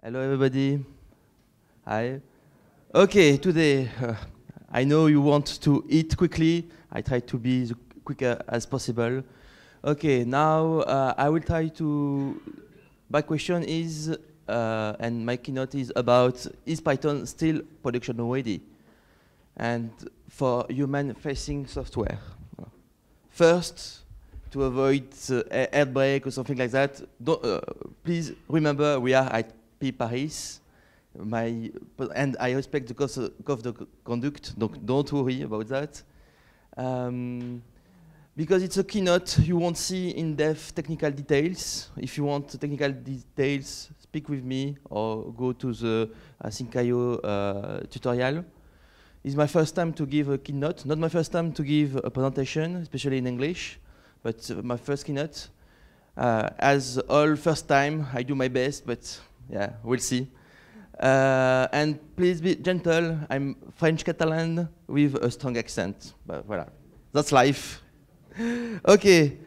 Hello, everybody. Hi. Okay, today uh, I know you want to eat quickly. I try to be as quick uh, as possible. Okay, now uh, I will try to. My question is, uh, and my keynote is about is Python still production ready? And for human-facing software, first to avoid uh, air break or something like that, uh, please remember we are at P Paris. My, and I respect the code of conduct, donc don't worry about that. Um, because it's a keynote, you won't see in-depth technical details. If you want technical details, speak with me or go to the Asyncio uh, tutorial. It's my first time to give a keynote, not my first time to give a presentation, especially in English, but uh, my first keynote. Uh, as all first time, I do my best, but yeah, we'll see. Uh, and please be gentle. I'm French Catalan with a strong accent. But voilà, that's life. okay.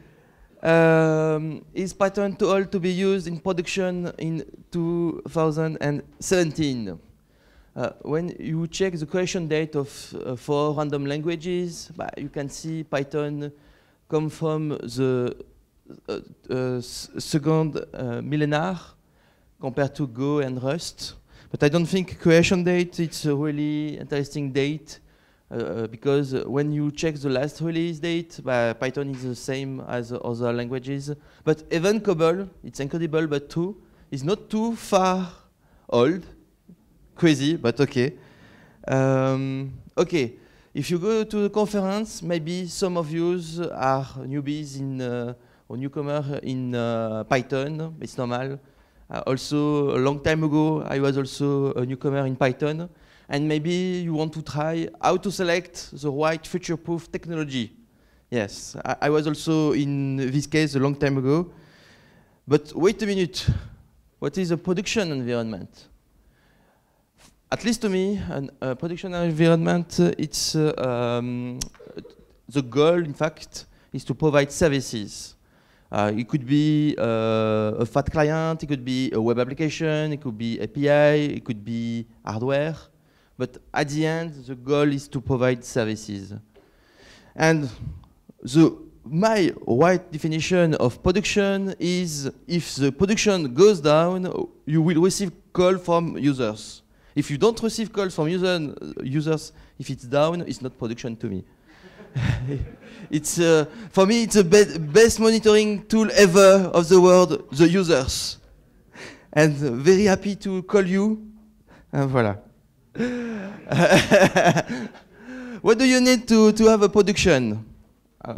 Um, is Python to all to be used in production in 2017? Uh, when you check the creation date of uh, four random languages, bah, you can see Python come from the uh, uh, second uh, millennium compared to Go and Rust. But I don't think creation date it's a really interesting date uh, uh, because when you check the last release date, uh, Python is the same as other languages. But even Cobol, it's incredible, but too is not too far old. Crazy, but okay. Um, okay, if you go to the conference, maybe some of you are newbies in uh, or newcomer in uh, Python. It's normal. Uh, also, a long time ago, I was also a newcomer in Python. And maybe you want to try how to select the right future-proof technology. Yes, I, I, was also in this case a long time ago. But wait a minute. What is a production environment? At least to me, a production environment, uh, it's uh, um, the goal, in fact, is to provide services. Uh, it could be uh, a fat client, it could be a web application, it could be API, it could be hardware. But at the end, the goal is to provide services. And the, my wide definition of production is if the production goes down, you will receive call from users. If you don't receive calls from user, users, if it's down, it's not production to me. it's uh, for me it's the be best monitoring tool ever of the world, the users. And uh, very happy to call you. And ah, voilà. what do you need to, to have a production? Ah,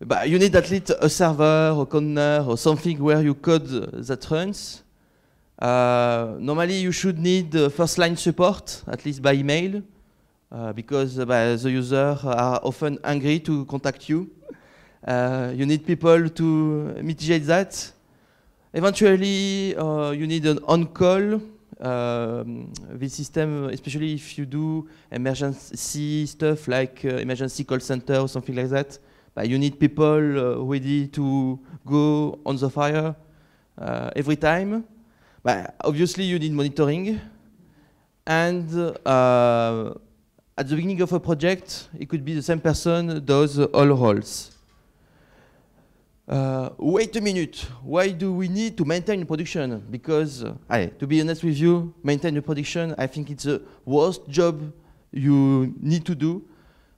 but you need at least a server, a corner, or something where you code that runs. Uh, normally, you should need uh, first line support, at least by email uh, because uh, the users uh, are often angry to contact you. Uh, you need people to mitigate that. Eventually, you need an on-call. Um, this system, especially if you do emergency stuff like emergency call center or something like that, you need people ready to go on the fire every time. obviously, you need monitoring and uh, at the beginning of a project, it could be the same person does all roles. Uh, wait a minute, why do we need to maintain production? Because, uh, I, to be honest with you, maintain the production, I think it's the worst job you need to do.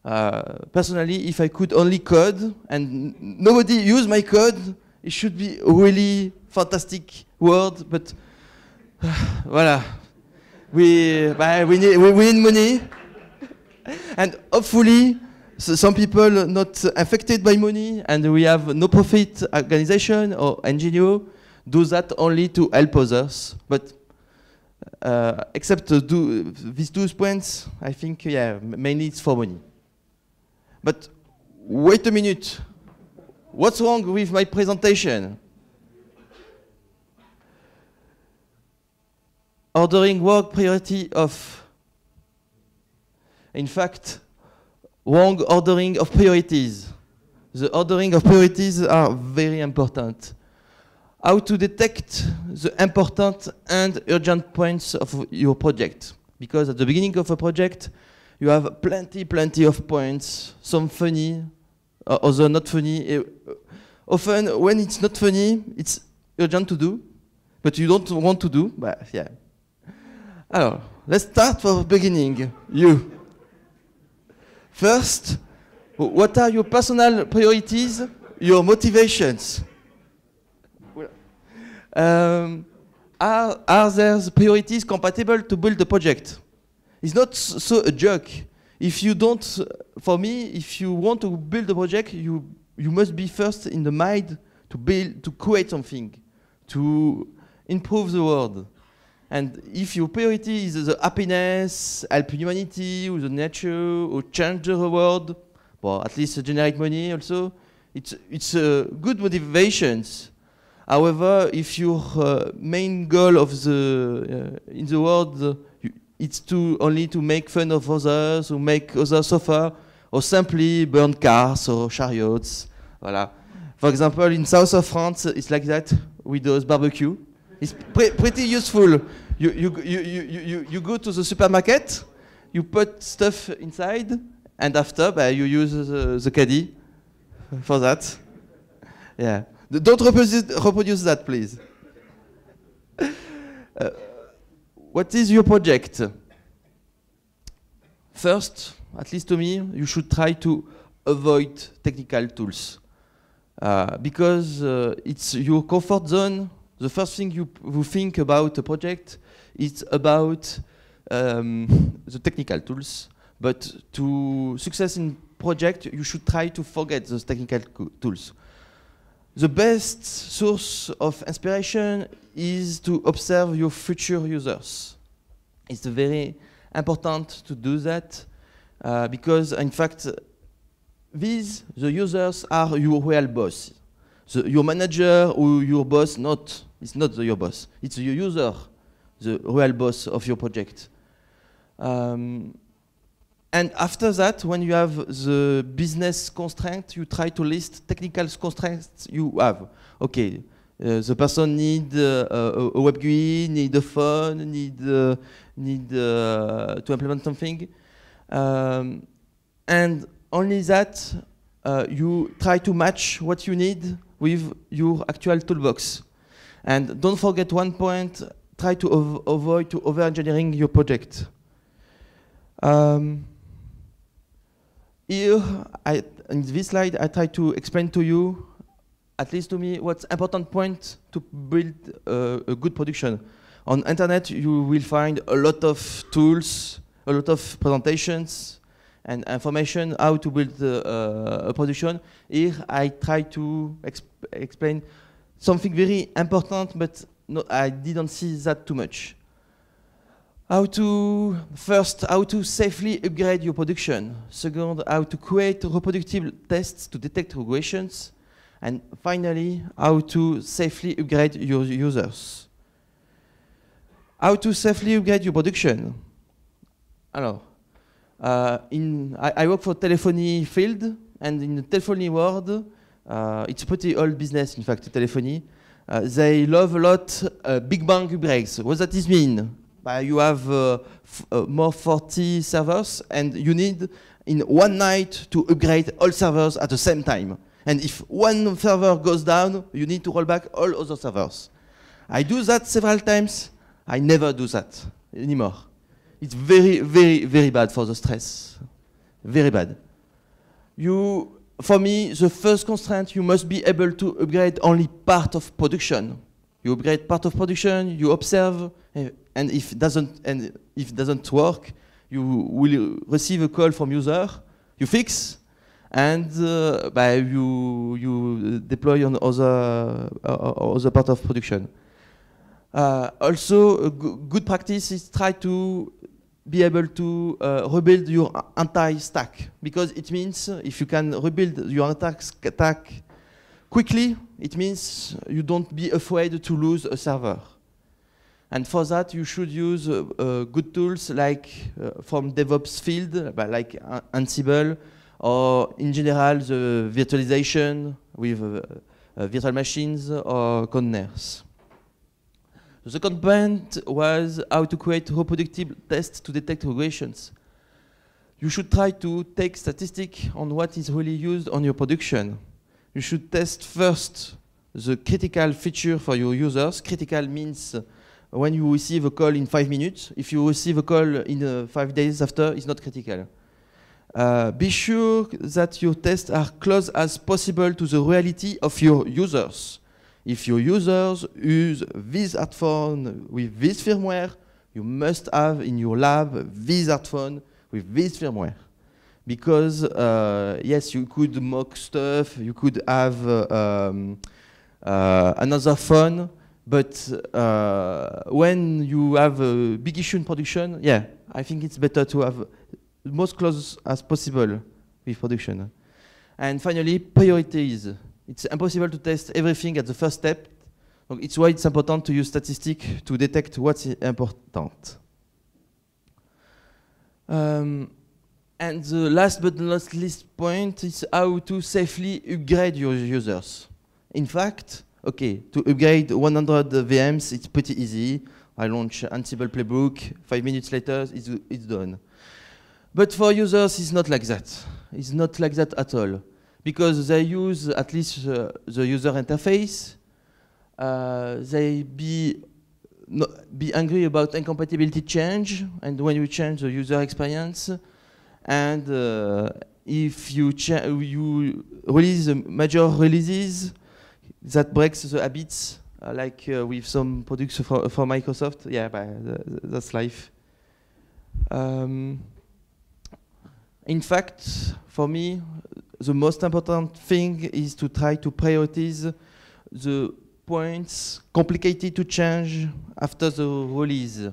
Uh, personally, if I could only code and nobody use my code, it should be a really fantastic world, but voilà. We, bah, we, need, we, we need money and hopefully, so some people not affected by money, and we have no-profit organization or NGO do that only to help others. But uh, except do these two points, I think, yeah, mainly it's for money. But wait a minute. What's wrong with my presentation? Ordering work priority of in fact, wrong ordering of priorities. The ordering of priorities are very important. How to detect the important and urgent points of your project. Because at the beginning of a project, you have plenty, plenty of points, some funny, uh, other not funny. Uh, often, when it's not funny, it's urgent to do, but you don't want to do. But yeah. Alors, let's start from the beginning. You. First, what are your personal priorities, your motivations? Um, are, are there the priorities compatible to build the project? It's not so a joke. If you don't, for me, if you want to build a project, you, you must be first in the mind to build, to create something, to improve the world. And if your priority is the happiness, help humanity, or the nature, or change the world, or at least generate money also, it's, it's uh, good motivations. However, if your uh, main goal of the, uh, in the world uh, it's to only to make fun of others, or make others suffer, or simply burn cars or chariots, voilà. For example, in south of France, it's like that with those barbecue. It's pre pretty useful. You, you, you, you, you, you go to the supermarket, you put stuff inside, and after you use the, the caddy for that. Yeah. Don't reproduce, reproduce that, please. Uh, what is your project? First, at least to me, you should try to avoid technical tools. Uh, because uh, it's your comfort zone the first thing you, you think about a project is about um, the technical tools, but to success in project, you should try to forget those technical tools. The best source of inspiration is to observe your future users. It's very important to do that uh, because, in fact, these, the users, are your real boss. So your manager or your boss, not it's not the, your boss. It's your user, the real boss of your project. Um, and after that, when you have the business constraint, you try to list technical constraints you have. Okay, uh, the person need uh, a, a, web GUI, need a phone, need uh, need uh, to implement something, um, and only that uh, you try to match what you need with your actual toolbox. And don't forget one point, try to avoid to over-engineering your project. Um, here, I, in this slide, I try to explain to you, at least to me, what's important point to build uh, a good production. On internet, you will find a lot of tools, a lot of presentations, and information how to build uh, a production. Here, I try to exp explain something very important, but no, I didn't see that too much. How to, first, how to safely upgrade your production. Second, how to create reproducible tests to detect regressions. And finally, how to safely upgrade your users. How to safely upgrade your production. Hello. Uh, in, I, I work for telephony field, and in the telephony world, uh, it's a pretty old business, in fact, telephony. Uh, they love a lot uh, big bang breaks. What does this mean? you have uh, uh, more 40 servers and you need in one night to upgrade all servers at the same time. And if one server goes down, you need to roll back all other servers. I do that several times. I never do that anymore. It's very, very, very bad for the stress. Very bad. You, for me, the first constraint, you must be able to upgrade only part of production. You upgrade part of production, you observe, eh, and if it doesn't, and if doesn't work, you will receive a call from user, you fix, and uh, by you, you deploy on other, uh, other part of production. Uh, also, good practice is try to be able to uh, rebuild your entire stack because it means if you can rebuild your entire stack quickly, it means you don't be afraid to lose a server. And for that, you should use uh, uh, good tools like uh, from DevOps field, like Ansible, or in general the virtualization with uh, uh, virtual machines or containers. The second point was how to create reproducible tests to detect regressions. You should try to take statistics on what is really used on your production. You should test first the critical feature for your users. Critical means when you receive a call in five minutes. If you receive a call in uh, five days after, it's not critical. Uh, be sure that your tests are close as possible to the reality of your users. If your users use this ad phone with this firmware, you must have in your lab this ad phone with this firmware. Because, uh, yes, you could mock stuff, you could have uh, um, uh, another phone, but uh, when you have a big issue in production, yeah, I think it's better to have most close as possible with production. And finally, priorities. It's impossible to test everything at the first step. It's why it's important to use statistics to detect what's important. Um, and the last but not least point is how to safely upgrade your users. In fact, okay, to upgrade 100 VMs, it's pretty easy. I launch Ansible playbook, five minutes later, it's, it's done. But for users, it's not like that. It's not like that at all because they use at least uh, the user interface. Uh, they be no, be angry about incompatibility change, and when you change the user experience, and uh, if you you release major releases, that breaks the habits, uh, like uh, with some products for, for Microsoft. Yeah, but uh, that's life. Um, in fact, for me, the most important thing is to try to prioritize the points complicated to change after the release.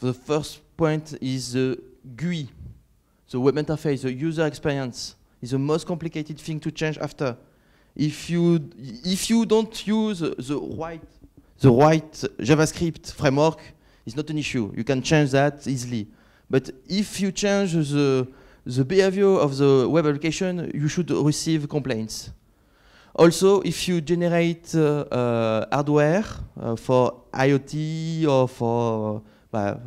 the first point is the GUI, the web interface, the user experience is the most complicated thing to change after. If you if you don't use the right the right JavaScript framework, it's not an issue. You can change that easily. But if you change the the behavior of the web application, you should receive complaints. Also, if you generate uh, uh, hardware uh, for IoT or for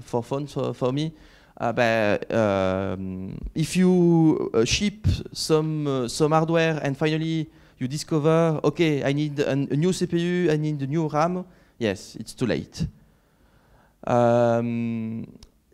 for phones for, for me, uh, but, um, if you uh, ship some uh, some hardware and finally you discover, okay, I need an, a new CPU, I need a new RAM. Yes, it's too late. Um,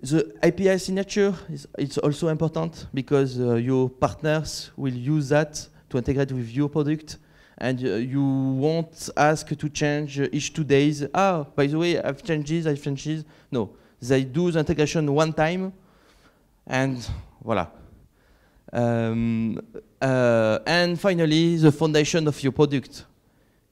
the API signature is it's also important because uh, your partners will use that to integrate with your product and uh, you won't ask to change uh, each two days. Ah, by the way, I've changed this, I've changed this. No, they do the integration one time and voila. Um, uh, and finally, the foundation of your product.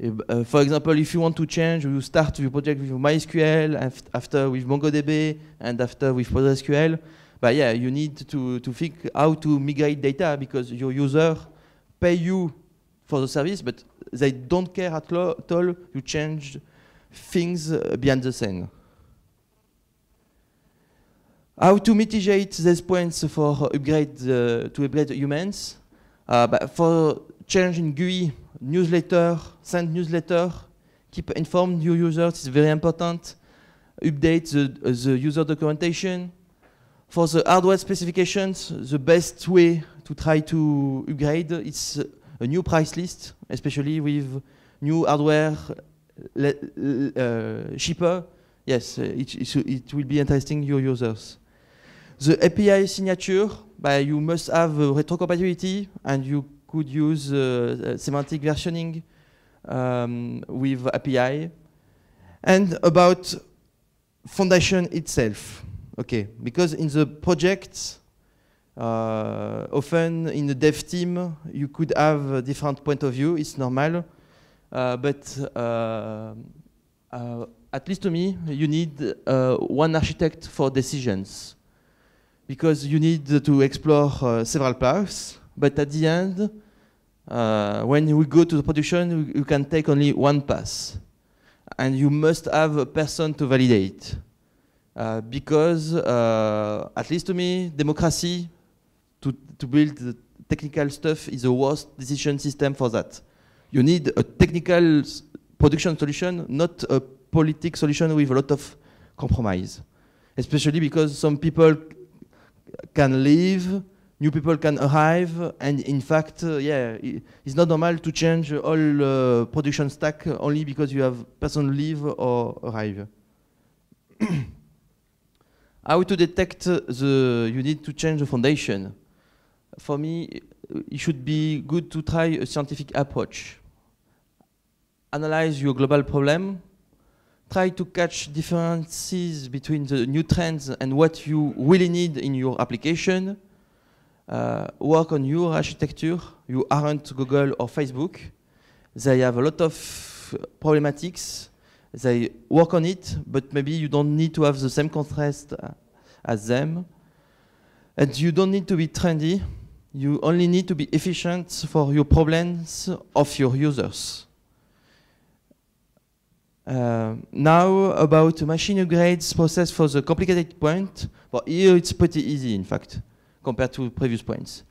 Uh, for example, if you want to change, you start your project with MySQL, after with MongoDB, and after with PostgreSQL. But yeah, you need to, to think how to migrate data because your user pay you for the service, but they don't care at, at all you change things uh, behind the scene. How to mitigate these points for upgrade uh, to upgrade humans? Uh, but for change in GUI, newsletter, send newsletter, keep informed your users, it's very important. Update the, the user documentation. For the hardware specifications, the best way to try to upgrade is a new price list, especially with new hardware uh, cheaper. Yes, it, it will be interesting your users. The API signature, you must have retrocompatibility and you could use uh, uh, semantic versioning um, with API, and about foundation itself. Okay, because in the project, uh, often in the dev team, you could have a different point of view, it's normal. Uh, but uh, uh at least to me, you need one architect for decisions. Because you need to explore several paths, but at the end, uh, when we go to the production, you can take only one pass. And you must have a person to validate. Uh, because, uh, at least to me, democracy, to, to build the technical stuff, is the worst decision system for that. You need a technical production solution, not a politic solution with a lot of compromise. Especially because some people can leave new people can arrive, and in fact, uh, yeah, it's not normal to change all uh, production stack only because you have person leave or arrive. How to detect uh, the, you need to change the foundation. For me, it should be good to try a scientific approach. Analyze your global problem, try to catch differences between the new trends and what you really need in your application, uh, work on your architecture, you aren't Google or Facebook. They have a lot of problematics. They work on it, but maybe you don't need to have the same contrast uh, as them. And you don't need to be trendy. You only need to be efficient for your problems of your users. Uh, now about machine upgrades process for the complicated point. But here it's pretty easy, in fact compared to previous points.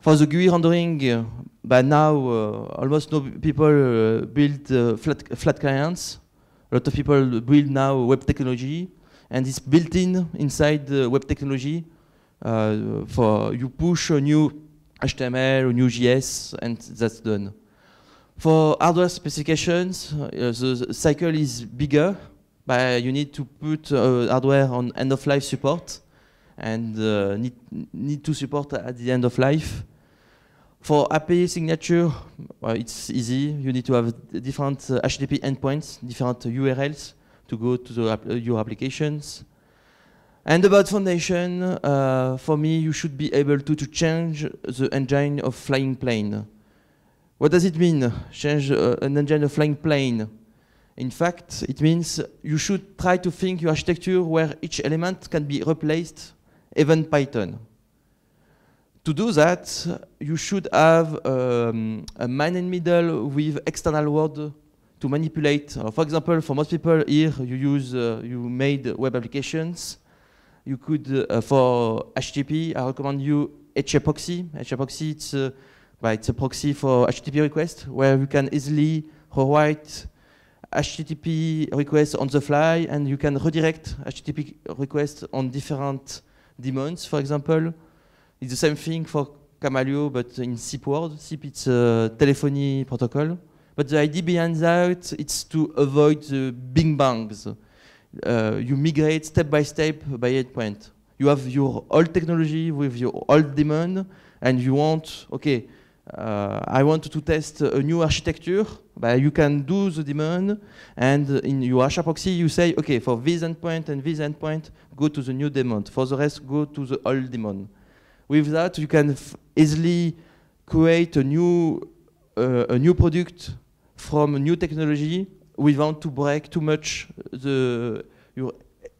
For the GUI rendering, uh, by now uh, almost no people uh, build uh, flat, flat clients. A lot of people build now web technology, and it's built in inside the web technology. for you push a new HTML, new JS, and that's done. For hardware specifications, uh, the, cycle is bigger, but you need to put uh, hardware on end-of-life support and uh, need, need to support at the end of life. For API signature, well, it's easy. You need to have different HTTP uh, endpoints, different URLs to go to uh, your applications. And about foundation, uh, for me, you should be able to, to change the engine of flying plane. What does it mean, change uh, an engine of flying plane? In fact, it means you should try to think your architecture where each element can be replaced even Python. To do that, you should have um, a man in middle with external word to manipulate. Uh, for example, for most people here, you use, uh, you made web applications. You could, uh, for HTTP, I recommend you HAProxy. HAProxy, it's, uh, it's a proxy for HTTP request where you can easily rewrite HTTP requests on the fly and you can redirect HTTP requests on different demons, for example. It's the same thing for Camaleo, but in SIP world. SIP it's a telephony protocol. But the idea behind that it's to avoid the big bangs. Uh, you migrate step by step by endpoint. You have your old technology with your old demand, and you want, okay, uh, I want to test a new architecture, but you can do the demand, and in your Asha proxy, you say, okay, for this endpoint and this endpoint, go to the new daemon. For the rest, go to the old daemon. With that, you can easily create a new, uh, a new product from a new technology without to break too much the, your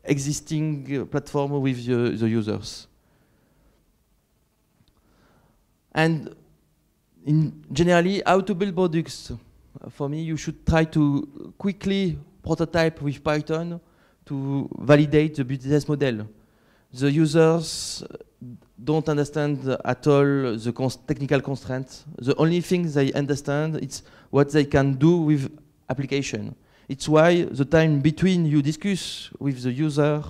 existing platform with the, the users. And in generally how to build products. For me, you should try to quickly prototype with Python to validate the business model. The users don't understand at all the cons technical constraints. The only thing they understand is what they can do with application. It's why the time between you discuss with the user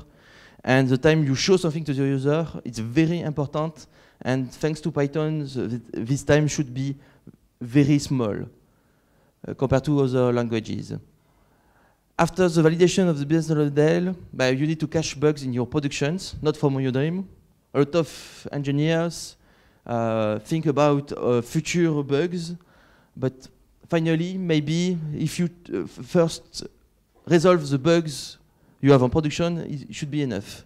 and the time you show something to the user, it's very important and thanks to Python, this time should be very small uh, compared to other languages. After the validation of the business model, you need to catch bugs in your productions, not from your dream. A lot of engineers uh, think about uh, future bugs, but finally, maybe if you uh, first resolve the bugs you have on production, it should be enough.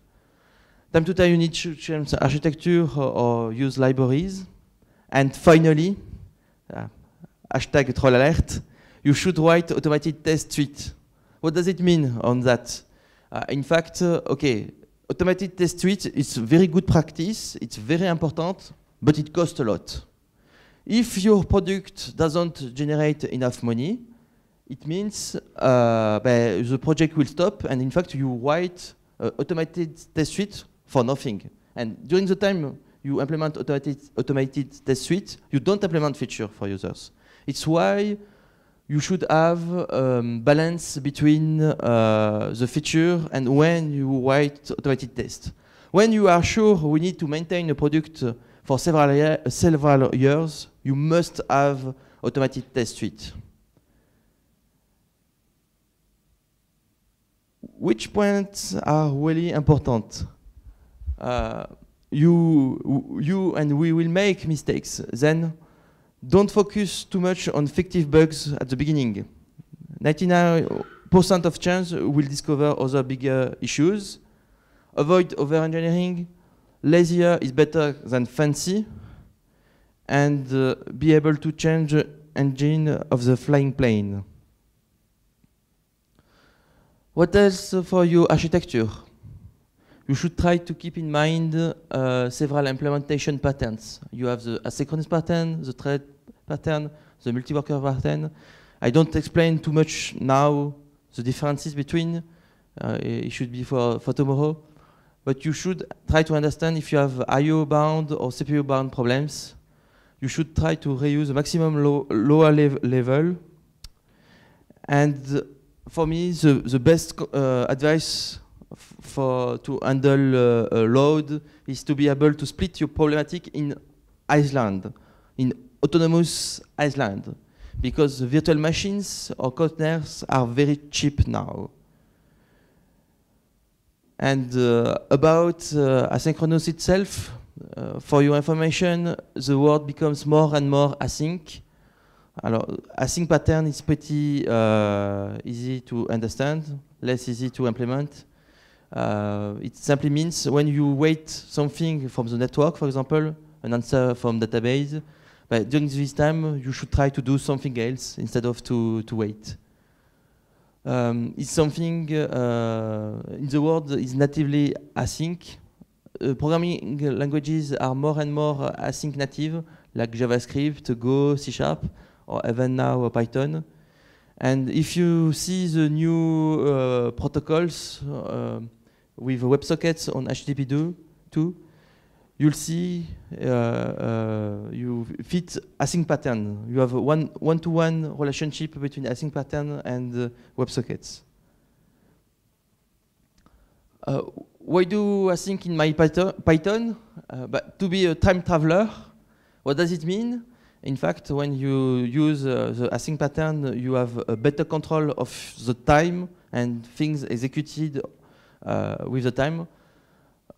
Time to time, you need to change architecture or, or use libraries. And finally, uh, hashtag troll alert, you should write automated test suite. What does it mean on that? Uh, in fact, uh, okay, automated test suite is very good practice, it's very important, but it costs a lot. If your product doesn't generate enough money, it means uh, the project will stop, and in fact, you write uh, automated test suite for nothing. And during the time you implement automated, automated test suite, you don't implement feature for users. It's why you should have um, balance between uh, the feature and when you write automated test. When you are sure we need to maintain a product for several, year, several years, you must have automated test suite. Which points are really important? Uh, you, you and we will make mistakes. Then don't focus too much on fictive bugs at the beginning. 99% of chance will discover other bigger issues. Avoid over-engineering. Lazier is better than fancy. And uh, be able to change engine of the flying plane. What else for you architecture? you should try to keep in mind uh, several implementation patterns. You have the asynchronous pattern, the thread pattern, the multi-worker pattern. I don't explain too much now the differences between. Uh, it should be for, for tomorrow. But you should try to understand if you have I.O. bound or CPU bound problems. You should try to reuse the maximum lower lev level. And for me, the, the best uh, advice for to handle uh, load is to be able to split your problematic in Iceland, in autonomous Iceland, because virtual machines or containers are very cheap now. And uh, about uh, asynchronous itself, uh, for your information, the world becomes more and more async. Alors, async pattern is pretty uh, easy to understand, less easy to implement. Uh, it simply means when you wait something from the network, for example, an answer from database, but during this time you should try to do something else instead of to, to wait. Um, it's something uh, in the world is natively async. Uh, programming languages are more and more async native, like JavaScript, Go, C Sharp, or even now uh, Python. And if you see the new uh, protocols, uh, with WebSockets on HTTP 2, 2 you'll see uh, uh, you fit async pattern. You have a one, one-to-one relationship between async pattern and uh, WebSockets. why do I think in my Python? but to be a time traveler, what does it mean? In fact, when you use uh, the async pattern, you have a better control of the time and things executed uh, with the time.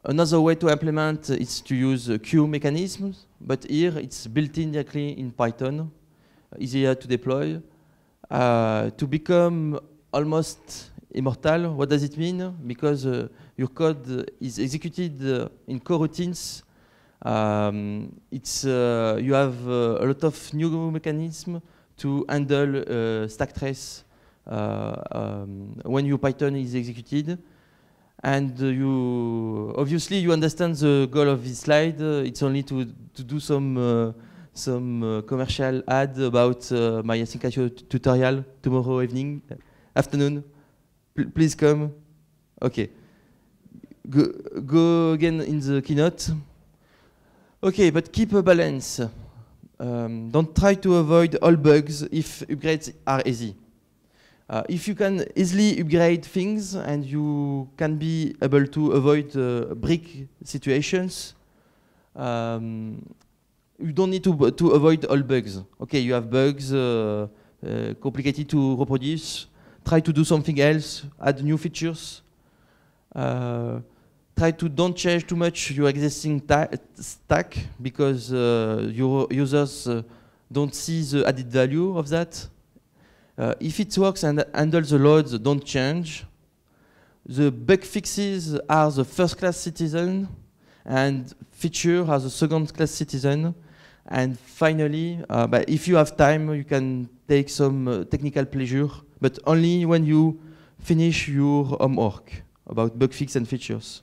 Another way to implement is to use queue mechanisms, but here it's built in directly in Python, easier to deploy. Uh, to become almost immortal, what does it mean? Because uh, your code is executed in coroutines um, it's uh, you have uh, a lot of new mechanisms to handle uh, stack trace um, when your Python is executed. And uh, you obviously you understand the goal of this slide. Uh, it's only to to do some uh, some uh, commercial ad about uh, my Asincatio tutorial tomorrow evening, afternoon. P please come. Okay. Go, go again in the keynote. Okay, but keep a balance. Um, don't try to avoid all bugs if upgrades are easy. Uh, if you can easily upgrade things and you can be able to avoid uh, brick situations, um, you don't need to, to avoid all bugs. Okay, you have bugs, uh, uh complicated to reproduce, try to do something else, add new features. Uh, try to don't change too much your existing stack because uh, your users don't see the added value of that. Uh, if it works and handles the loads don't change, the bug fixes are the first class citizen and feature are the second class citizen. And finally, uh, but if you have time, you can take some uh, technical pleasure, but only when you finish your homework about bug fix and features.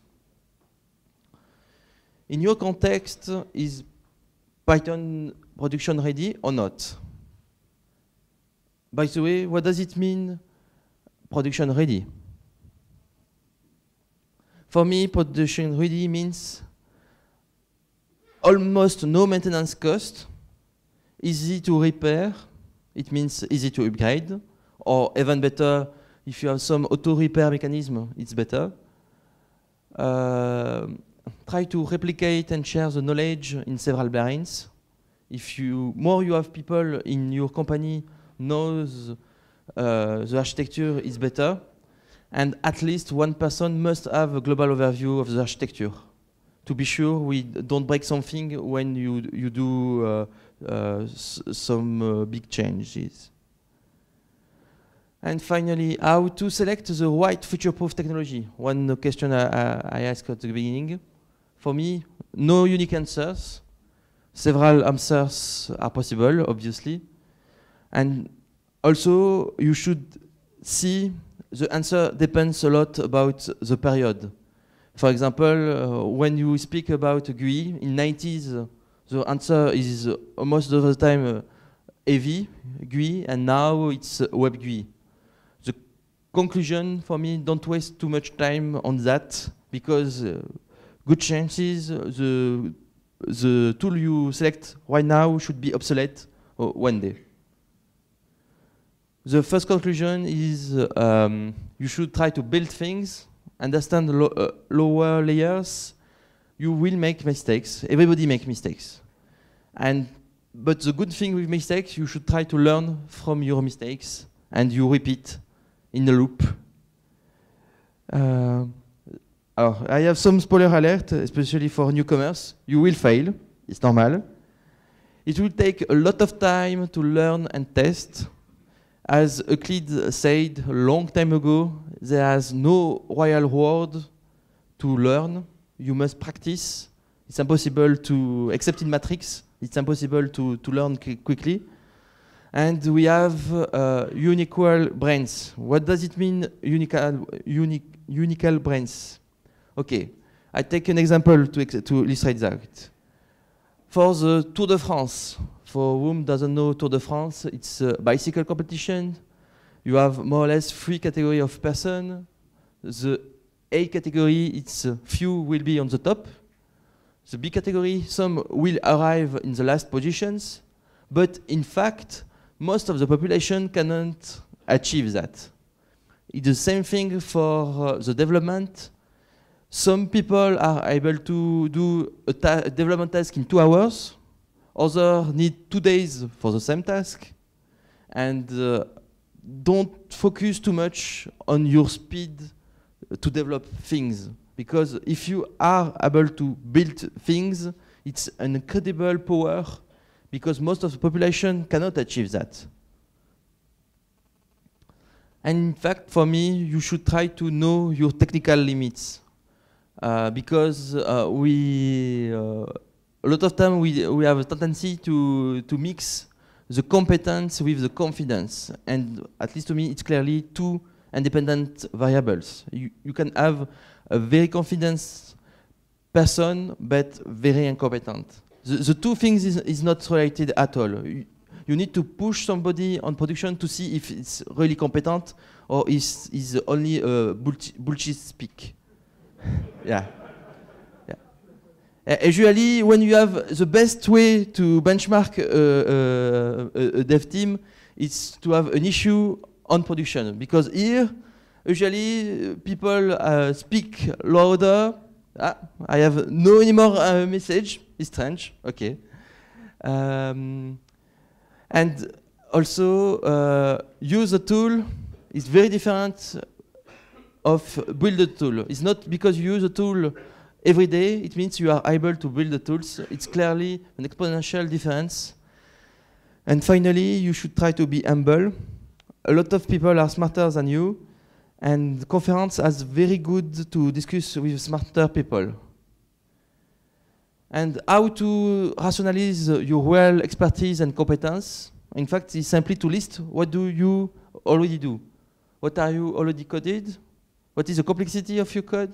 In your context, is Python production ready or not? by the way, what does it mean production ready? For me, production ready means almost no maintenance cost, easy to repair, it means easy to upgrade, or even better, if you have some auto repair mechanism, it's better. Uh, try to replicate and share the knowledge in several brains. If you more you have people in your company, knows uh, the architecture is better, and at least one person must have a global overview of the architecture to be sure we don't break something when you, you do uh, uh, some uh, big changes. And finally, how to select the right future-proof technology? One question I, I, asked at the beginning. For me, no unique answers. Several answers are possible, obviously. And also, you should see the answer depends a lot about the period. For example, uh, when you speak about GUI in 90s, uh, the answer is uh, most of the time uh, heavy GUI, and now it's uh, web GUI. The conclusion for me: don't waste too much time on that because uh, good chances the the tool you select right now should be obsolete one day the first conclusion is um, you should try to build things, understand lo uh, lower layers. You will make mistakes. Everybody make mistakes. And but the good thing with mistakes, you should try to learn from your mistakes and you repeat in a loop. Uh, oh, I have some spoiler alert, especially for newcomers. You will fail. It's normal. It will take a lot of time to learn and test. As Euclid said long time ago, there is no royal word to learn. You must practice. It's impossible to, except in matrix, it's impossible to, to learn quickly. And we have uh, unical brains. What does it mean, unical, uni unical brains? Okay, I take an example to, to illustrate that. For the Tour de France, for whom doesn't know Tour de France, it's a bicycle competition. You have more or less three categories of person. The A category, it's few will be on the top. The B category, some will arrive in the last positions. But in fact, most of the population cannot achieve that. It's the same thing for uh, the development. Some people are able to do a, ta development task in two hours, Others need two days for the same task. And uh, don't focus too much on your speed to develop things. Because if you are able to build things, it's an incredible power because most of the population cannot achieve that. And in fact, for me, you should try to know your technical limits. Uh, because uh, we uh, a lot of time we, we have a tendency to, to mix the competence with the confidence. And at least to me, it's clearly two independent variables. You, you can have a very confident person, but very incompetent. The, the two things is, is not related at all. You, you need to push somebody on production to see if it's really competent or is, is only a bullshit, bullshit speak. yeah. Uh, usually, when you have the best way to benchmark a dev team, it's to have an issue on production because here usually uh, people uh, speak louder ah, i have no anymore uh, message it's strange okay um, and also uh, use a tool is very different of build a tool it's not because you use a tool every day, it means you are able to build the tools. It's clearly an exponential difference. And finally, you should try to be humble. A lot of people are smarter than you, and conference has very good to discuss with smarter people. And how to rationalize your real expertise and competence? In fact, is simply to list what do you already do? What are you already coded? What is the complexity of your code?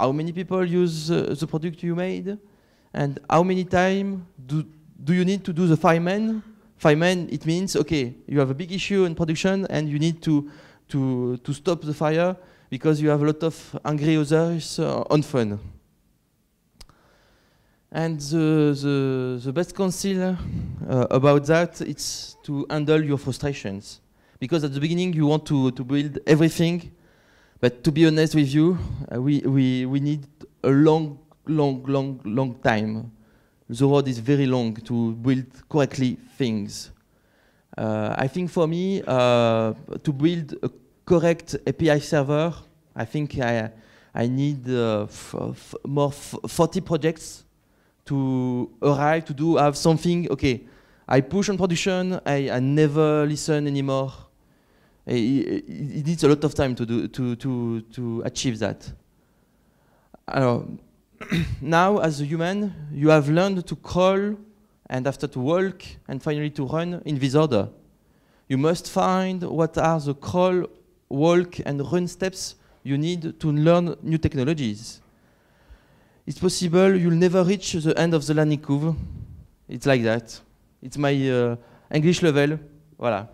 how many people use uh, the product you made, and how many time do, do you need to do the Five men, it means, okay, you have a big issue in production and you need to, to, to stop the fire because you have a lot of angry users uh, on phone. And the, the, the best counsel uh, about that is to handle your frustrations. Because at the beginning, you want to, to build everything but to be honest with you, uh, we, we, we need a long, long, long, long time. The road is very long to build correctly things. Uh, I think for me, uh, to build a correct API server, I think I, I need uh, more 40 projects to arrive to do have something. Okay, I push on production. I, I never listen anymore it, eh, it needs a lot of time to, do, to, to, to achieve that. now, as a human, you have learned to crawl and after to walk and finally to run in this order. You must find what are the crawl, walk and run steps you need to learn new technologies. It's possible you'll never reach the end of the learning curve. It's like that. It's my uh, English level. Voilà.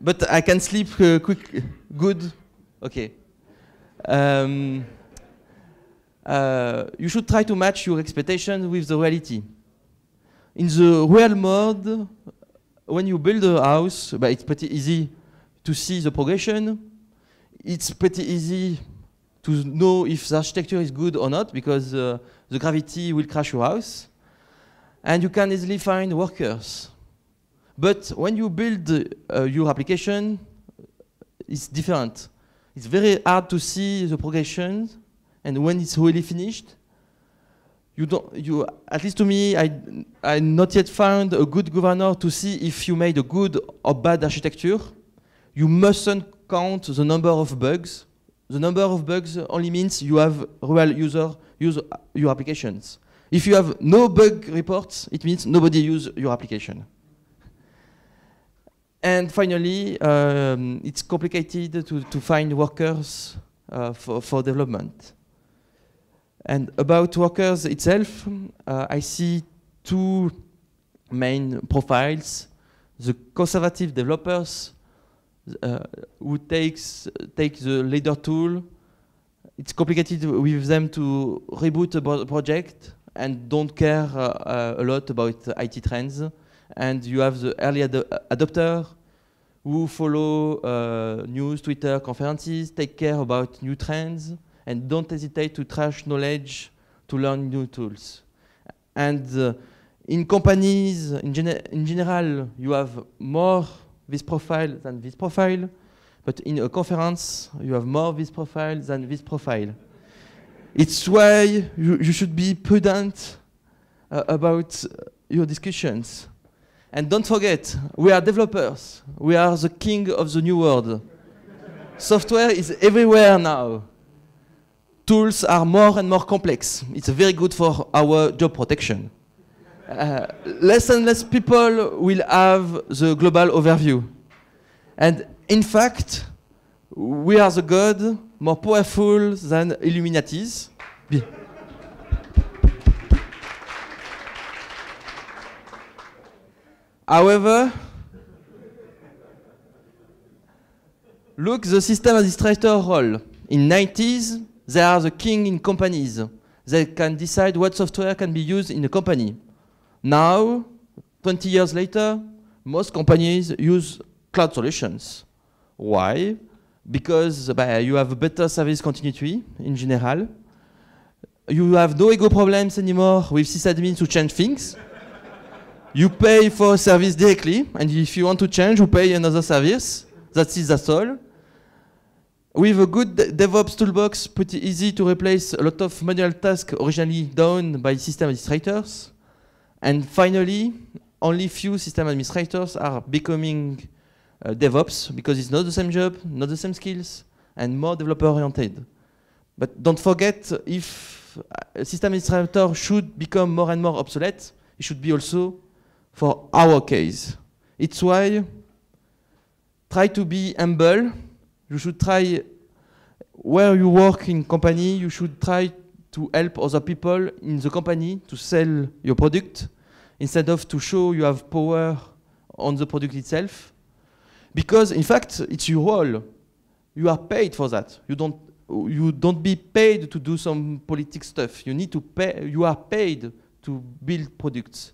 but I can sleep uh, quick, good, okay. Um, uh, you should try to match your expectations with the reality. In the real mode, when you build a house, but it's pretty easy to see the progression. It's pretty easy to know if the architecture is good or not because uh, the gravity will crash your house. And you can easily find workers but when you build uh, your application, it's different. It's very hard to see the progression, and when it's really finished, you don't. You at least to me, I I not yet found a good governor to see if you made a good or bad architecture. You mustn't count the number of bugs. The number of bugs only means you have real user use your applications. If you have no bug reports, it means nobody use your application. And finally, um, it's complicated to, to find workers uh, for, for development. And about workers itself, uh, I see two main profiles. The conservative developers uh, who takes take the leader tool. It's complicated with them to reboot a project and don't care uh, uh, a lot about IT trends and you have the early ad adopter who follow uh, news, Twitter, conferences, take care about new trends, and don't hesitate to trash knowledge to learn new tools. And uh, in companies, in, in general, you have more this profile than this profile, but in a conference, you have more this profile than this profile. it's why you, you, should be prudent uh, about your discussions and don't forget, we are developers. We are the king of the new world. Software is everywhere now. Tools are more and more complex. It's very good for our job protection. Uh, less and less people will have the global overview. And in fact, we are the god more powerful than Illuminatis. However, look the system administrator role. In 90s, they are the king in companies. They can decide what software can be used in a company. Now, 20 years later, most companies use cloud solutions. Why? Because bah, you have better service continuity in general. You have no ego problems anymore with sysadmins who change things. You pay for a service directly, and if you want to change, you pay another service. That's it, that's all. With a good DevOps toolbox, pretty easy to replace a lot of manual tasks originally done by system administrators. And finally, only few system administrators are becoming uh, DevOps because it's not the same job, not the same skills, and more developer oriented. But don't forget, if a system administrator should become more and more obsolete, it should be also for our case. It's why try to be humble. You should try where you work in company, you should try to help other people in the company to sell your product instead of to show you have power on the product itself. Because in fact, it's your role. You are paid for that. You don't you don't be paid to do some politic stuff. You need to pay you are paid to build products.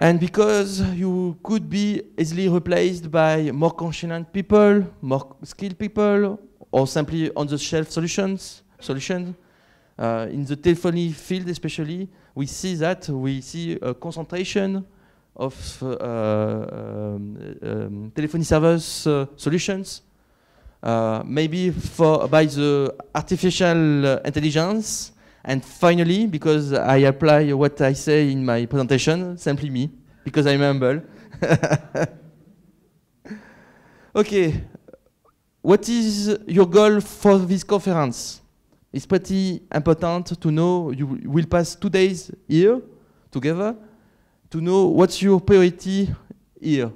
And because you could be easily replaced by more conscient people, more skilled people, or simply on-the-shelf solutions, solutions. Uh, in the telephony field especially, we see that, we see a concentration of uh, um, um, telephony service uh, solutions, uh, maybe for, by the artificial uh, intelligence, and finally, because I apply what I say in my presentation, simply me, because I'm humble. okay, what is your goal for this conference? It's pretty important to know you will pass two days here together to know what's your priority here.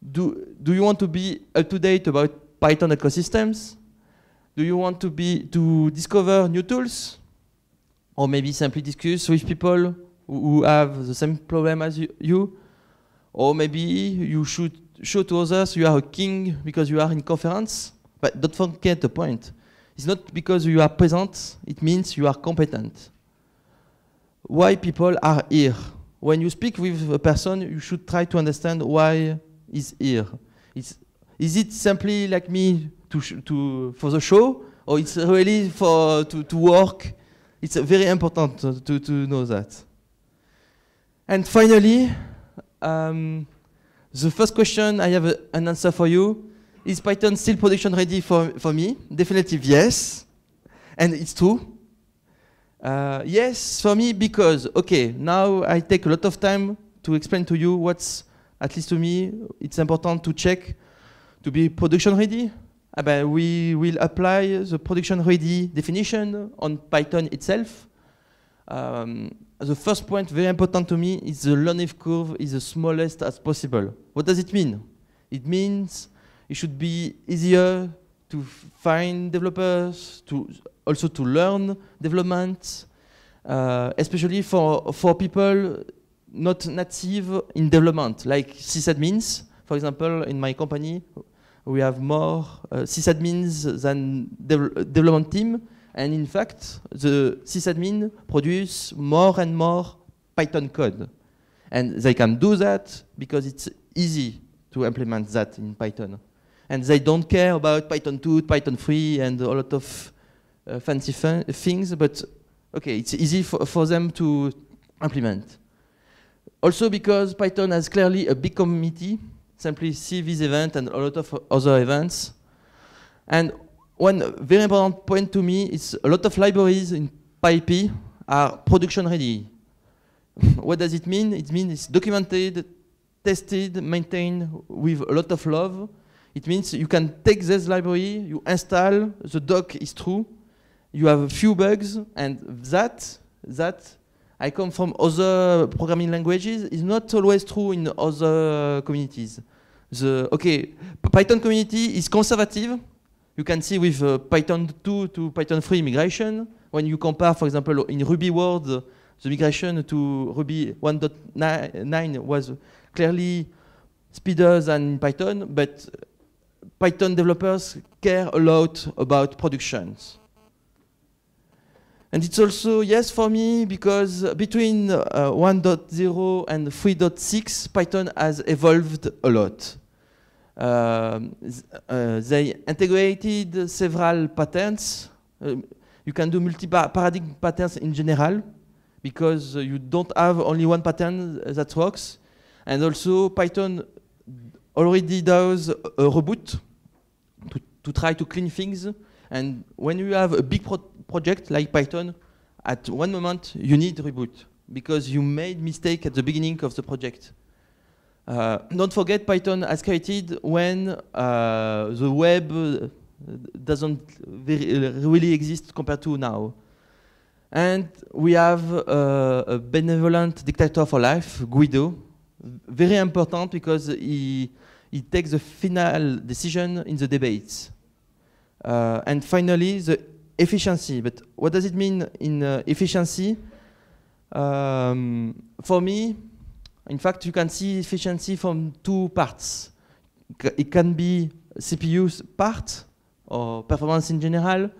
Do, do you want to be up to date about Python ecosystems? Do you want to be to discover new tools? or maybe simply discuss with people who have the same problem as you, or maybe you should show to others you are a king because you are in conference, but don't forget the point. It's not because you are present, it means you are competent. Why people are here. When you speak with a person, you should try to understand why he's here. It's, is it simply like me to, to for the show, or it's really for to, to work it's very important uh, to, to know that. And finally, um, the first question, I have a, an answer for you. Is Python still production ready for, for me? Definitely yes. And it's true. Uh, yes, for me, because, okay, now I take a lot of time to explain to you what's, at least to me, it's important to check to be production ready. Ah but we will apply the production-ready definition on Python itself. Um, the first point, very important to me, is the learning curve is the smallest as possible. What does it mean? It means it should be easier to find developers, to also to learn development, uh, especially for, for people not native in development, like sysadmins, for example, in my company, we have more uh, sysadmins than uh, development team. And in fact, the sysadmin produce more and more Python code. And they can do that because it's easy to implement that in Python. And they don't care about Python 2, Python 3, and a lot of uh, fancy things, but okay, it's easy for, for them to implement. Also because Python has clearly a big community simply see this event and a lot of other events. And one very important point to me is a lot of libraries in PyPI are production ready. what does it mean? It means it's documented, tested, maintained with a lot of love. It means you can take this library, you install, the doc is true, you have a few bugs, and that, that I come from other programming languages. It's not always true in other communities. The okay, Python community is conservative. You can see with uh, Python 2 to Python 3 migration. When you compare, for example, in Ruby world, uh, the migration to Ruby 1.9 was clearly speeder than Python, but Python developers care a lot about productions. And it's also, yes, for me, because between uh, 1.0 and 3.6, Python has evolved a lot. Um, uh, they integrated several patterns. Um, you can do multi-paradigm patterns in general, because uh, you don't have only one pattern uh, that works. And also, Python already does a reboot to, to try to clean things. And when you have a big pro project like Python, at one moment you need reboot because you made mistake at the beginning of the project. Uh, don't forget Python has created when uh, the web uh, doesn't uh, really exist compared to now. And we have uh, a benevolent dictator for life, Guido, very important because he, he takes the final decision in the debates. Uh, and finally, the efficiency. But what does it mean in uh, efficiency? Um, for me, in fact, you can see efficiency from two parts. C it can be CPU's part or performance in general.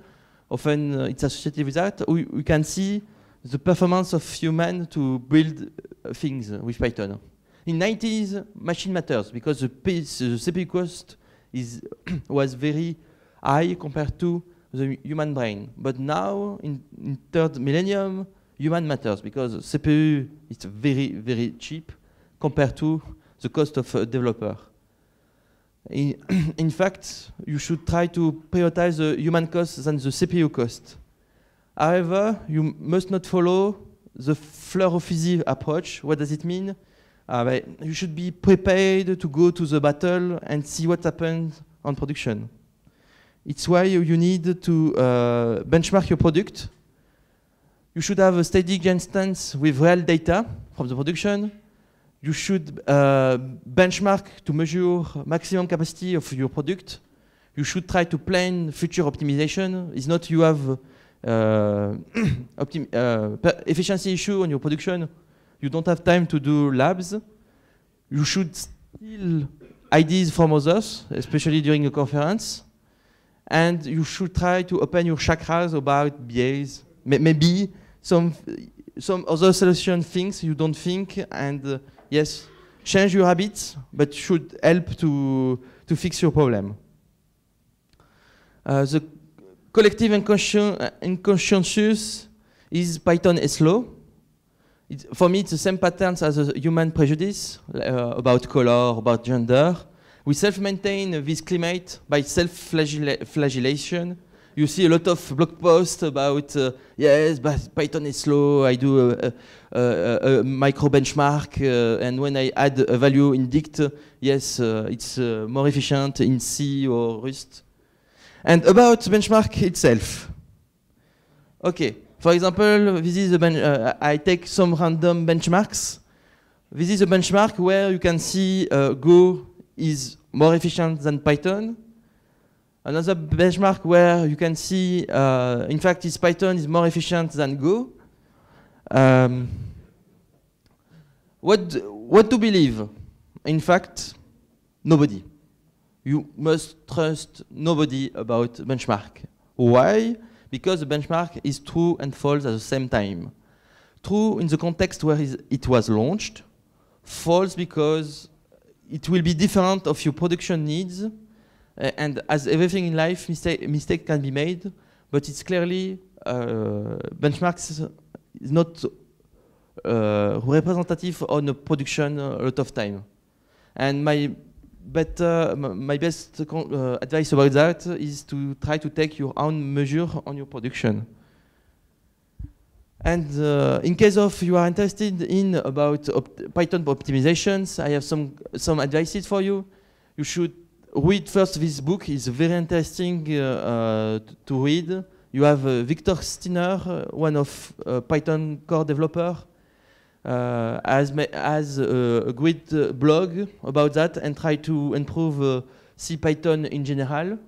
Often uh, it's associated with that. We, we, can see the performance of human to build uh, things uh, with Python. In 90s, machine matters because the, the CPU cost is was very high compared to the human brain. But now, in, in third millennium, human matters because CPU is very, very cheap compared to the cost of a developer. In, in fact, you should try to prioritize the human cost than the CPU cost. However, you must not follow the fleur of approach. What does it mean? Uh, you should be prepared to go to the battle and see what happens on production. It's why you need to uh, benchmark your product. You should have a static instance with real data from the production. You should uh, benchmark to measure maximum capacity of your product. You should try to plan future optimization. It's not you have uh, uh efficiency issue on your production. You don't have time to do labs. You should steal ideas from others, especially during a conference and you should try to open your chakras about bias. Maybe some some other solution things you don't think, and uh, yes, change your habits, but should help to to fix your problem. Uh, the collective unconscious is Python slow. It, for me, it's the same patterns as a human prejudice uh, about color, about gender. We self-maintain this climate by self-flagellation. You see a lot of blog posts about, uh, yes, but Python is slow, I do a, a, a, a micro benchmark, uh, and when I add a value in dict, uh, yes, uh, it's uh, more efficient in C or Rust. And about benchmark itself. Okay, for example, this is a ben uh, I take some random benchmarks. This is a benchmark where you can see Go is more efficient than Python. Another benchmark where you can see, uh, in fact, is Python is more efficient than Go. Um, what, what to believe? In fact, nobody. You must trust nobody about benchmark. Why? Because the benchmark is true and false at the same time. True in the context where it was launched, false because it will be different of your production needs. Uh, and as everything in life, mistake, mistake can be made, but it's clearly uh, benchmarks is not uh, representative on a production uh, a lot of time. And my better, uh, my best uh, advice about that is to try to take your own measure on your production. And uh, in case of you are interested in about op Python optimizations, I have some, some advices for you. You should read first this book. It's very interesting uh, uh to read. You have uh, Victor Stinner, uh, one of Python core developer, has, has a great blog about that and try to improve C Python in general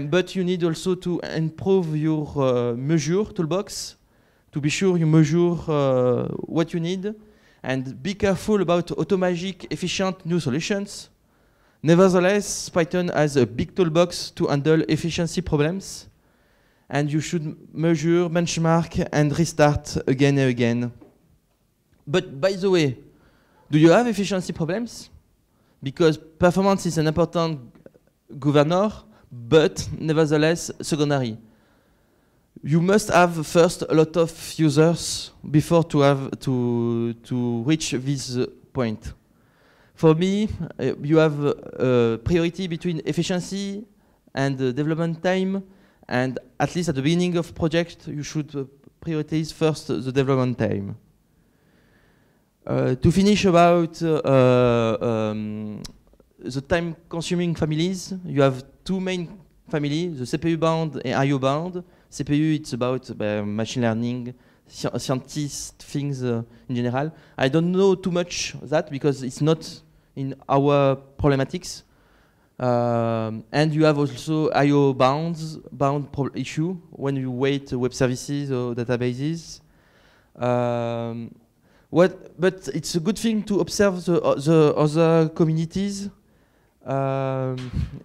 but you need also to improve your uh, measure toolbox to be sure you measure uh, what you need and be careful about automagic efficient new solutions. Nevertheless, Python has a big toolbox to handle efficiency problems and you should measure, benchmark and restart again and again. But by the way, do you have efficiency problems? Because performance is an important governor but nevertheless secondary. You must have first a lot of users before to have to to reach this point. For me, uh, you have eh, a priority between efficiency and uh, development time, and at least at the beginning of project, you should uh, prioritize first the development time. to finish about um, the time-consuming families, you have two main families, the CPU bound and IO bound. CPU, it's about uh, machine learning, scientist things uh, in general. I don't know too much that because it's not in our problematics. Um, and you have also IO bounds, bound issue when you wait web services or databases. Um, what, but it's a good thing to observe the, uh, the other communities um,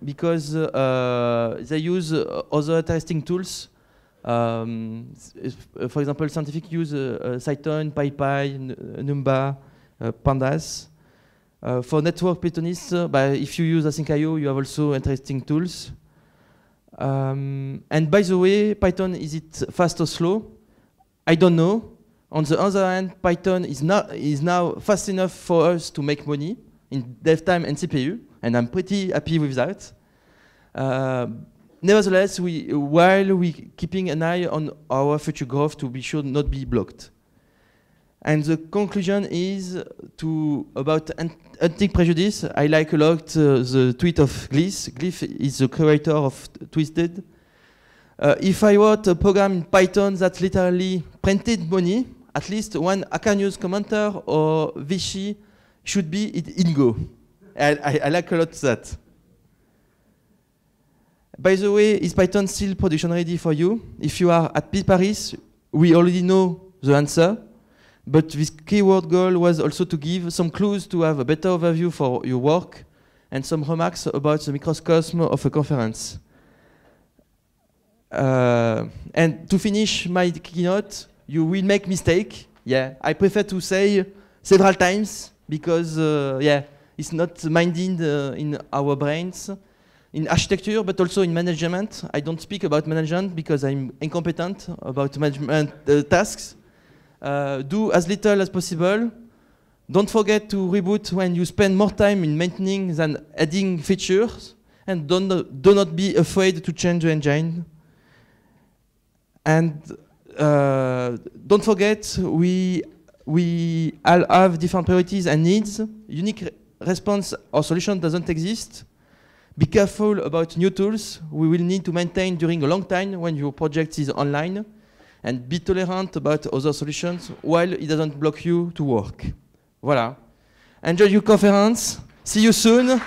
because uh, they use uh, other interesting tools. Um, uh, for example, scientific use Cyton, PyPy, Numba, Pandas. for network Pythonists, if you use async.io, you have also interesting tools. Um, and by the way, Python is it fast or slow? I don't know. On the other hand, Python is, not, is now fast enough for us to make money in dev time and CPU and I'm pretty happy with that. Uh, nevertheless, we, while we keeping an eye on our future growth to be sure not be blocked. And the conclusion is to about anti prejudice. I like a lot uh, the tweet of Glyph. Glyph is the creator of Twisted. Uh, if I wrote a program in Python that literally printed money, at least one Akanius commenter or Vichy should be in Go. I, I, I like a lot that. By the way, is Python still production ready for you? If you are at PParis, we already know the answer, but this keyword goal was also to give some clues to have a better overview for your work and some remarks about the microcosm of a conference. Uh, and to finish my keynote, you will make mistake. Yeah, I prefer to say several times because, uh, yeah, it's not minded uh, in our brains, in architecture, but also in management. I don't speak about management because I'm incompetent about management uh, tasks. Uh, do as little as possible. Don't forget to reboot when you spend more time in maintaining than adding features. And don't, do not be afraid to change the engine. And uh, don't forget, we, we all have different priorities and needs. Unique response or solution doesn't exist, be careful about new tools we will need to maintain during a long time when your project is online, and be tolerant about other solutions while it doesn't block you to work. Voilà. Enjoy your conference. See you soon.